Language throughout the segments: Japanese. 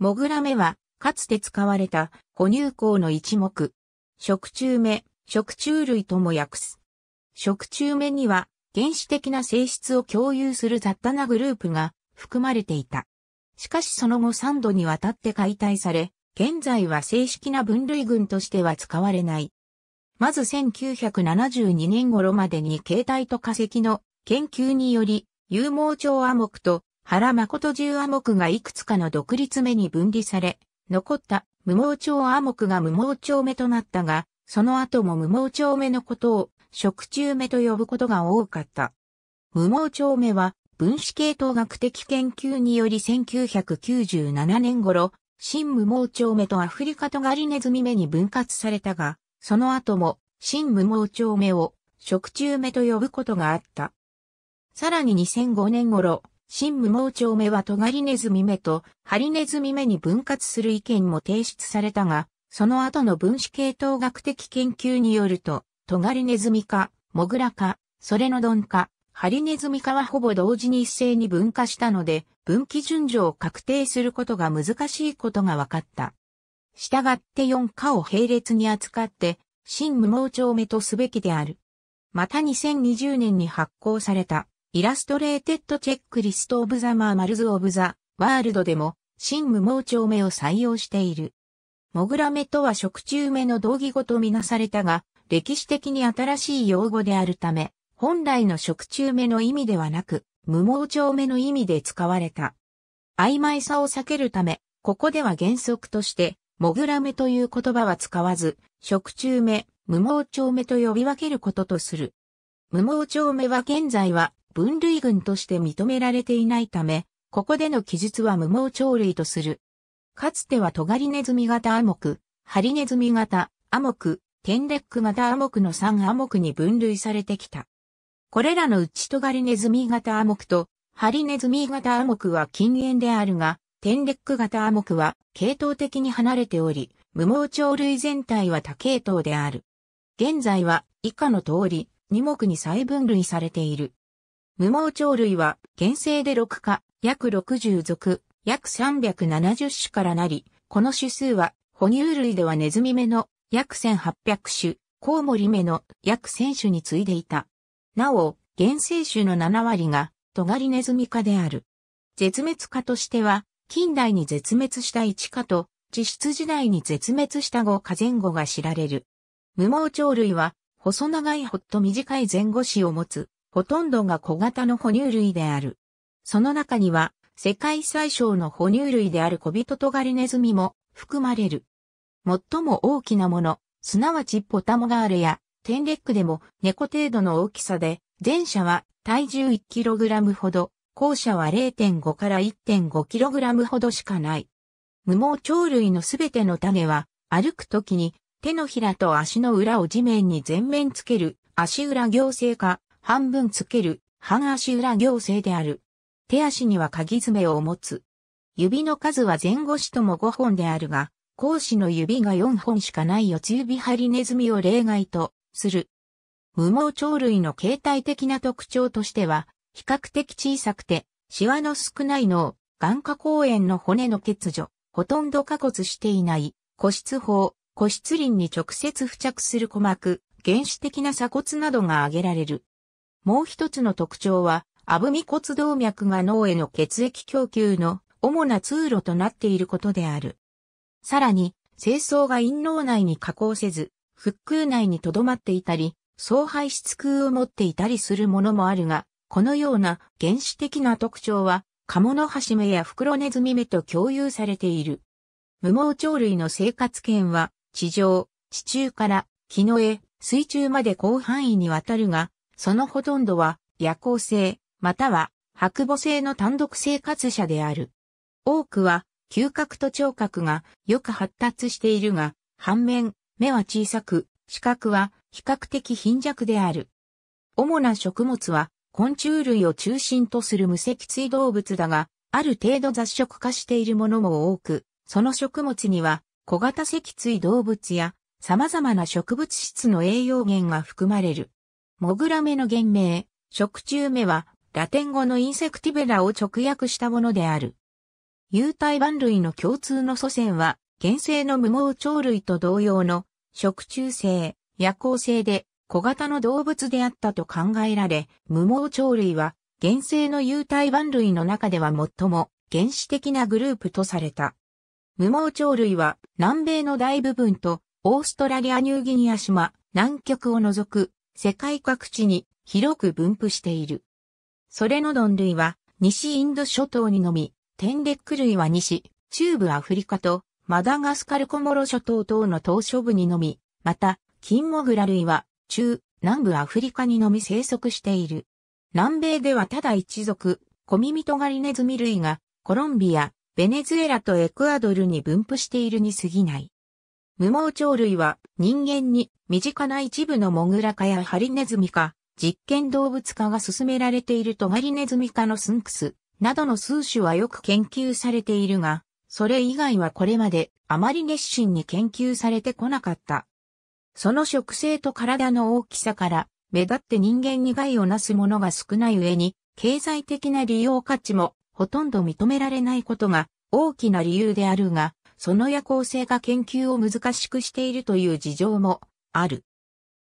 モグラ目は、かつて使われた、哺乳鉱の一目。食虫目、食虫類とも訳す。食虫目には、原始的な性質を共有する雑多なグループが含まれていた。しかしその後3度にわたって解体され、現在は正式な分類群としては使われない。まず1972年頃までに形態と化石の研究により、有毛鳥亜目と原誠十亜目がいくつかの独立目に分離され、残った無毛鳥亜目が無毛町目となったが、その後も無毛町目のことを食虫目と呼ぶことが多かった。無毛町目は分子系統学的研究により1997年頃、新無毛町目とアフリカトガリネズミ目に分割されたが、その後も新無毛町目を食虫目と呼ぶことがあった。さらに2005年頃、新無毛鳥目はトガリネズミ目とハリネズミ目に分割する意見も提出されたが、その後の分子系統学的研究によると、トガリネズミか、モグラか、ソレノドンハリネズミ化はほぼ同時に一斉に分化したので、分岐順序を確定することが難しいことが分かった。したがって4化を並列に扱って、新無毛鳥目とすべきである。また2020年に発行されたイラストレーテッドチェックリストオブザマーマルズオブザワールドでも、新無毛丁目を採用している。モグラ目とは食虫目の同義語とみなされたが、歴史的に新しい用語であるため、本来の食虫目の意味ではなく、無毛丁目の意味で使われた。曖昧さを避けるため、ここでは原則として、モグラ目という言葉は使わず、食虫目、無毛丁目と呼び分けることとする。無毛丁目は現在は分類群として認められていないため、ここでの記述は無毛鳥類とする。かつてはトガリネズミ型アモク、ハリネズミ型アモク、テンレック型アモクの3アモクに分類されてきた。これらのうちトガリネズミ型アモクとハリネズミ型アモクは禁煙であるが、テンレック型アモクは系統的に離れており、無毛鳥類全体は多系統である。現在は以下の通り、2目に再分類されている。無毛鳥類は、原生で6科、約60属、約370種からなり、この種数は、哺乳類ではネズミ目の約1800種、コウモリ目の約1000種に次いでいた。なお、原生種の7割が、トガリネズミ科である。絶滅科としては、近代に絶滅した1科と、地質時代に絶滅した5科前後が知られる。無毛鳥類は、細長いほっと短い前後子を持つ、ほとんどが小型の哺乳類である。その中には、世界最小の哺乳類である小人トガリネズミも含まれる。最も大きなもの、すなわちポタモガールやテンレックでも猫程度の大きさで、前者は体重 1kg ほど、後者は0.5から 1.5kg ほどしかない。無毛鳥類のすべての種は、歩くときに手のひらと足の裏を地面に全面つける足裏行性化半分つける、半足裏行政である。手足には鍵爪を持つ。指の数は前後指とも5本であるが、講師の指が4本しかない四つ指ハリネズミを例外とする。無毛鳥類の形態的な特徴としては、比較的小さくて、シワの少ない脳、眼下公園の骨の欠如、ほとんど過骨していない、骨質法、骨質輪に直接付着する鼓膜、原始的な鎖骨などが挙げられる。もう一つの特徴は、アブミ骨動脈が脳への血液供給の主な通路となっていることである。さらに、清掃が陰脳内に加工せず、腹腔内に留まっていたり、総排出空を持っていたりするものもあるが、このような原始的な特徴は、カモノハシメやフクロネズミ目と共有されている。無毛鳥類の生活圏は、地上、地中から、木の絵、水中まで広範囲にわたるが、そのほとんどは夜行性、または白母性の単独生活者である。多くは嗅覚と聴覚がよく発達しているが、反面、目は小さく、視覚は比較的貧弱である。主な食物は昆虫類を中心とする無脊椎動物だが、ある程度雑食化しているものも多く、その食物には小型脊椎動物や様々な植物質の栄養源が含まれる。モグラメの原名、食虫目は、ラテン語のインセクティベラを直訳したものである。有体板類の共通の祖先は、原生の無毛鳥類と同様の、食虫性、夜行性で、小型の動物であったと考えられ、無毛鳥類は、原生の有体板類の中では最も原始的なグループとされた。無毛鳥類は南米の大部分とオーストラリアニューギニア島、南極を除く世界各地に広く分布している。それのドン類は西インド諸島にのみ、テンデック類は西、中部アフリカとマダガスカルコモロ諸島等の島諸部にのみ、また、キンモグラ類は中、南部アフリカにのみ生息している。南米ではただ一族、コミミトガリネズミ類がコロンビア、ベネズエラとエクアドルに分布しているに過ぎない。無毛鳥類は人間に身近な一部のモグラ科やハリネズミ科、実験動物科が進められているトガリネズミ科のスンクスなどの数種はよく研究されているが、それ以外はこれまであまり熱心に研究されてこなかった。その植生と体の大きさから目立って人間に害をなすものが少ない上に、経済的な利用価値もほとんど認められないことが大きな理由であるが、その夜行性が研究を難しくしているという事情もある。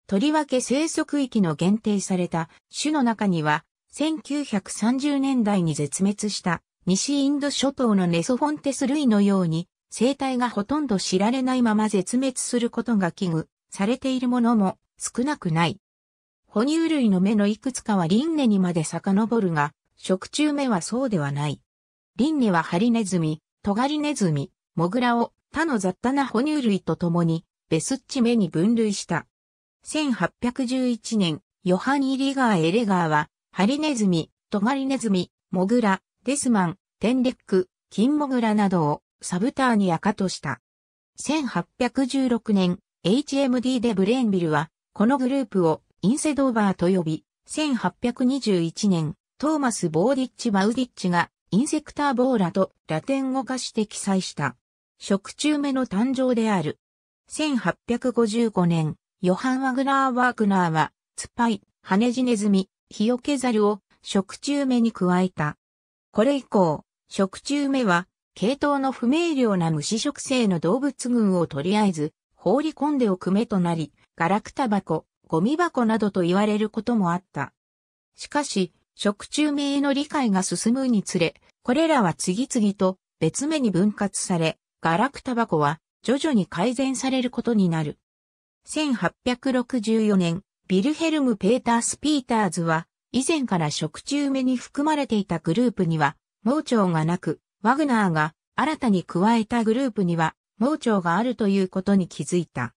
とりわけ生息域の限定された種の中には、1930年代に絶滅した西インド諸島のネソフォンテス類のように、生態がほとんど知られないまま絶滅することが危惧されているものも少なくない。哺乳類の目のいくつかは輪廻にまで遡るが、食虫目はそうではない。輪廻はハリネズミ、トガリネズミ、モグラを他の雑多な哺乳類と共にベスッチ目に分類した。1811年、ヨハニ・リガー・エレガーは、ハリネズミ、トガリネズミ、モグラ、デスマン、テンレック、キンモグラなどをサブターニア化とした。1816年、HMD でブレンビルは、このグループをインセドーバーと呼び、1821年、トーマス・ボーディッチ・バウディッチが、インセクターボーラとラテン語化して記載した。食中目の誕生である。1855年、ヨハン・ワグナー・ワークナーは、ツパイ、ハネジネズミ、ヒヨケザルを食中目に加えた。これ以降、食中目は、系統の不明瞭な虫食性の動物群をとりあえず放り込んでおく目となり、ガラクタ箱、ゴミ箱などと言われることもあった。しかし、食中目への理解が進むにつれ、これらは次々と別目に分割され、ガラクタ箱は徐々に改善されることになる。1864年、ビルヘルム・ペータース・ピーターズは、以前から食中目に含まれていたグループには、盲腸がなく、ワグナーが新たに加えたグループには、盲腸があるということに気づいた。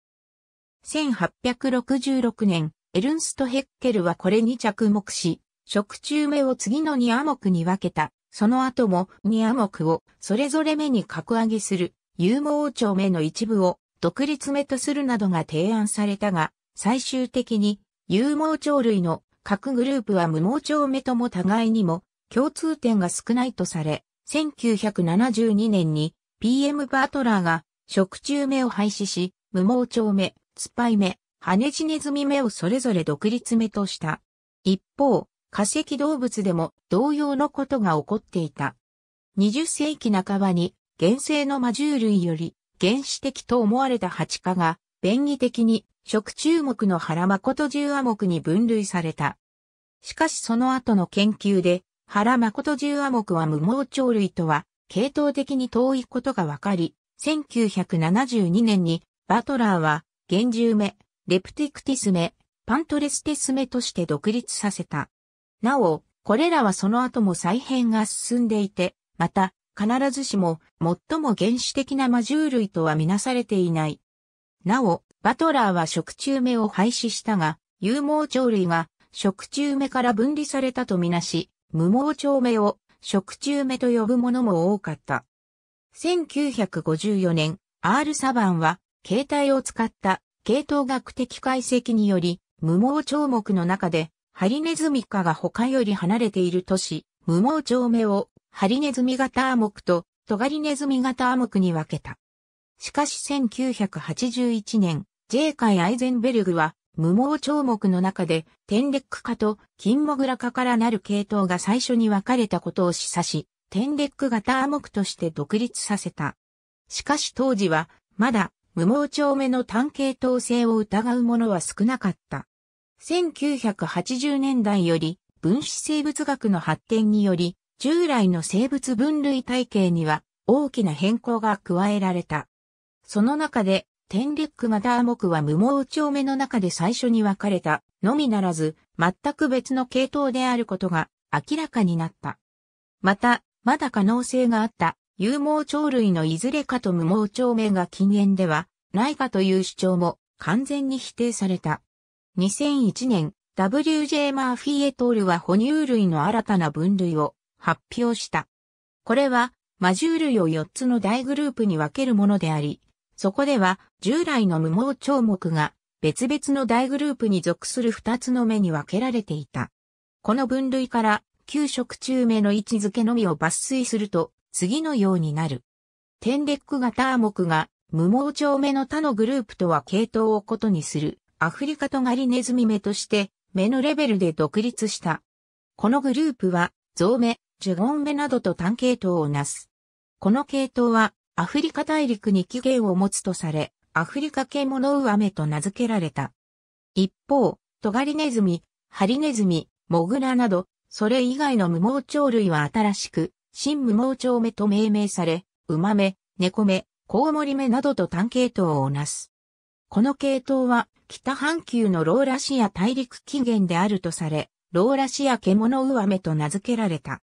1866年、エルンスト・ヘッケルはこれに着目し、食中目を次の2ア目に分けた。その後も2ア目をそれぞれ目に格上げするー猛王朝目の一部を独立目とするなどが提案されたが、最終的に勇猛鳥類の各グループは無毛鳥目とも互いにも共通点が少ないとされ、1972年に PM バートラーが食虫目を廃止し、無毛鳥目、スパイ目、ハネジネズミ目をそれぞれ独立目とした。一方、化石動物でも同様のことが起こっていた。20世紀半ばに原生の魔獣類より原始的と思われた蜂科が、便宜的に食中目の原誠十亜目に分類された。しかしその後の研究で、原誠十亜目は無毛鳥類とは、系統的に遠いことが分かり、1972年に、バトラーは、原獣目、レプティクティス目、パントレステス目として独立させた。なお、これらはその後も再編が進んでいて、また、必ずしも最も原始的な魔獣類とはみなされていない。なお、バトラーは食虫目を廃止したが、有毛鳥類が食虫目から分離されたとみなし、無毛鳥目を食虫目と呼ぶものも多かった。1954年、R サバンは、携帯を使った系統学的解析により、無毛鳥目の中で、ハリネズミ科が他より離れている都市、無毛鳥目をハリネズミ型アモクとトガリネズミ型アモクに分けた。しかし1981年、J 海アイゼンベルグは無毛鳥目の中でテンレック化とキンモグラ化からなる系統が最初に分かれたことを示唆し、テンレック型アモクとして独立させた。しかし当時は、まだ無毛鳥目の単系統性を疑うものは少なかった。1980年代より分子生物学の発展により従来の生物分類体系には大きな変更が加えられた。その中で、テンレックマダー目は無毛蝶目の中で最初に分かれたのみならず、全く別の系統であることが明らかになった。また、まだ可能性があった有毛鳥類のいずれかと無毛鳥目が禁煙ではないかという主張も完全に否定された。2001年、W.J. マーフィーエトールは哺乳類の新たな分類を発表した。これは、魔獣類を4つの大グループに分けるものであり、そこでは従来の無毛蝶目が別々の大グループに属する2つの目に分けられていた。この分類から旧食中目の位置づけのみを抜粋すると次のようになる。テンレック型ア目が無毛蝶目の他のグループとは系統を異にするアフリカトガリネズミ目として目のレベルで独立した。このグループはゾウ目、ジュゴンベなどと単系統をなす。この系統はアフリカ大陸に起源を持つとされ、アフリカ系モノウアメと名付けられた。一方、トガリネズミ、ハリネズミ、モグラなど、それ以外の無毛鳥類は新しく、新無毛鳥目と命名され、ウマメ、ネコメ、コウモリメなどと単系統をなす。この系統は、北半球のローラシア大陸起源であるとされ、ローラシア獣ウアメと名付けられた。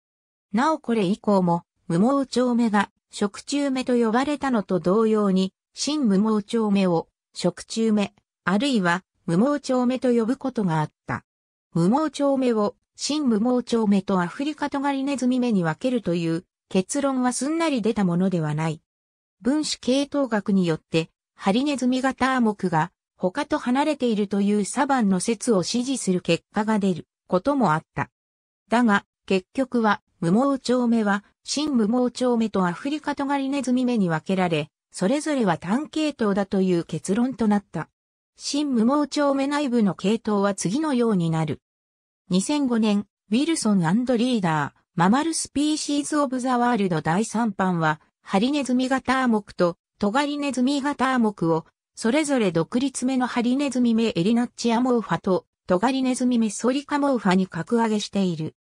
なおこれ以降も、無毛蝶目が、食虫目と呼ばれたのと同様に、新無毛蝶目を、食虫目、あるいは、無毛蝶目と呼ぶことがあった。無毛蝶目を、新無毛蝶目とアフリカトガリネズミ目に分けるという結論はすんなり出たものではない。分子系統学によって、ハリネズミ型アモクが他と離れているというサバンの説を支持する結果が出ることもあった。だが、結局は無毛蝶目は、新無毛蝶目とアフリカトガリネズミ目に分けられ、それぞれは単系統だという結論となった。新無毛蝶目内部の系統は次のようになる。2005年、ウィルソンリーダー、ママルスピーシーズ・オブ・ザ・ワールド第3版は、ハリネズミ型アモクとトガリネズミ型アモクを、それぞれ独立目のハリネズミ目エリナッチアモーファとトガリネズミ目ソリカモーファに格上げしている。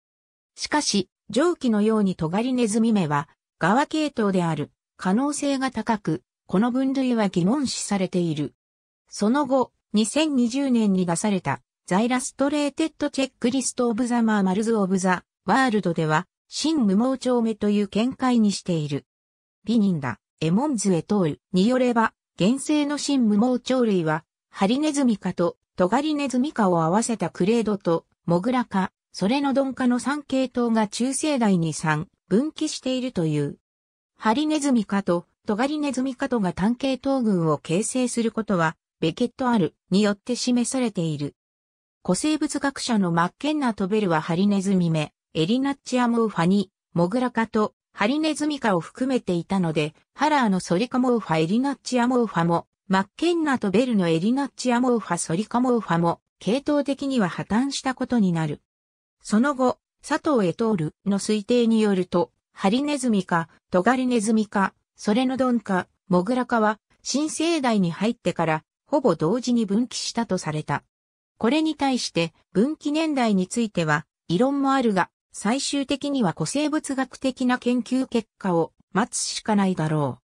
しかし、上記のようにトガリネズミ目は、側系統である可能性が高く、この分類は疑問視されている。その後、2020年に出された、ザイラストレーテッドチェックリストオブザマーマルズオブザワールドでは、新無毛蝶目という見解にしている。ビニンダ、エモンズエトールによれば、原生の新無毛蝶類は、ハリネズミ科とトガリネズミ科を合わせたクレードと、モグラ科、それの鈍化の三系統が中世代に三、分岐しているという。ハリネズミ科とトガリネズミ科とが単系統群を形成することは、ベケット・アルによって示されている。古生物学者のマッケンナ・トベルはハリネズミ目、エリナッチアモーファに、モグラ科とハリネズミ科を含めていたので、ハラーのソリカモーファエリナッチアモーファも、マッケンナとベルのエリナッチアモーファソリカモーファも、系統的には破綻したことになる。その後、佐藤へ通るの推定によると、ハリネズミか、トガリネズミか、ソレノドンか、モグラかは、新生代に入ってから、ほぼ同時に分岐したとされた。これに対して、分岐年代については、異論もあるが、最終的には古生物学的な研究結果を待つしかないだろう。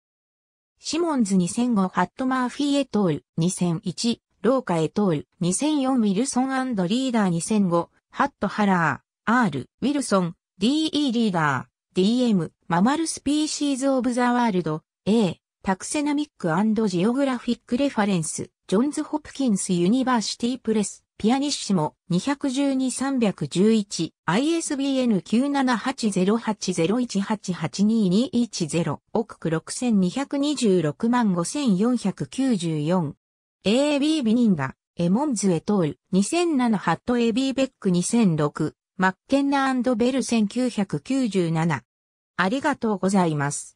シモンズ2005ハットマーフィーエトール2001ローカエトール2004ウィルソンリーダー2005ハット・ハラー、R、ウィルソン、DE リーダー、DM、ママルスピーシーズ・オブ・ザ・ワールド、A、タクセナミックジオグラフィック・レファレンス、ジョンズ・ホプキンス・ユニバーシティ・プレス、ピアニッシモ、212-311、ISBN 9780801882210、億区62265494。AB ビニンダ、エモンズ・エトール、2007ハット・エビー・ベック2006、マッケンナベル1997。ありがとうございます。